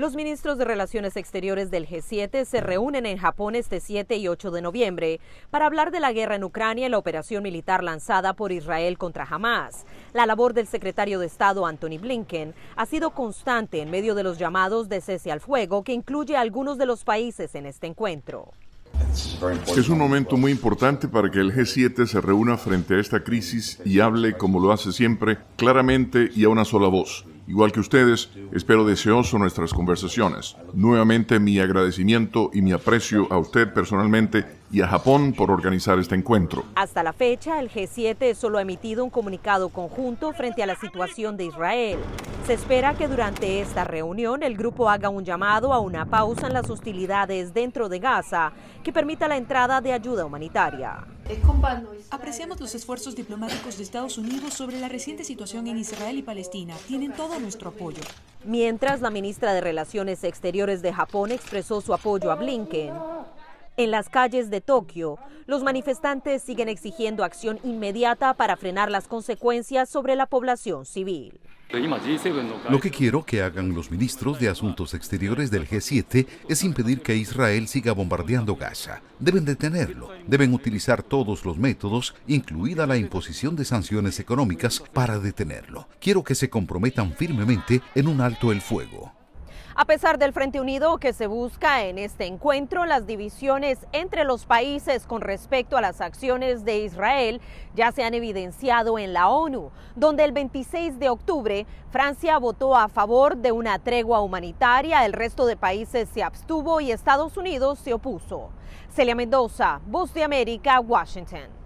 Los ministros de Relaciones Exteriores del G7 se reúnen en Japón este 7 y 8 de noviembre para hablar de la guerra en Ucrania y la operación militar lanzada por Israel contra Hamas. La labor del secretario de Estado Anthony Blinken ha sido constante en medio de los llamados de cese al fuego que incluye a algunos de los países en este encuentro. Es un momento muy importante para que el G7 se reúna frente a esta crisis y hable, como lo hace siempre, claramente y a una sola voz. Igual que ustedes, espero deseoso nuestras conversaciones. Nuevamente mi agradecimiento y mi aprecio a usted personalmente y a Japón por organizar este encuentro. Hasta la fecha, el G7 solo ha emitido un comunicado conjunto frente a la situación de Israel. Se espera que durante esta reunión el grupo haga un llamado a una pausa en las hostilidades dentro de Gaza que permita la entrada de ayuda humanitaria. Apreciamos los esfuerzos diplomáticos de Estados Unidos sobre la reciente situación en Israel y Palestina. Tienen todo nuestro apoyo. Mientras la ministra de Relaciones Exteriores de Japón expresó su apoyo a Blinken, en las calles de Tokio, los manifestantes siguen exigiendo acción inmediata para frenar las consecuencias sobre la población civil. Lo que quiero que hagan los ministros de Asuntos Exteriores del G7 es impedir que Israel siga bombardeando Gaza. Deben detenerlo, deben utilizar todos los métodos, incluida la imposición de sanciones económicas, para detenerlo. Quiero que se comprometan firmemente en un alto el fuego. A pesar del Frente Unido que se busca en este encuentro, las divisiones entre los países con respecto a las acciones de Israel ya se han evidenciado en la ONU, donde el 26 de octubre Francia votó a favor de una tregua humanitaria, el resto de países se abstuvo y Estados Unidos se opuso. Celia Mendoza, Voz de América, Washington.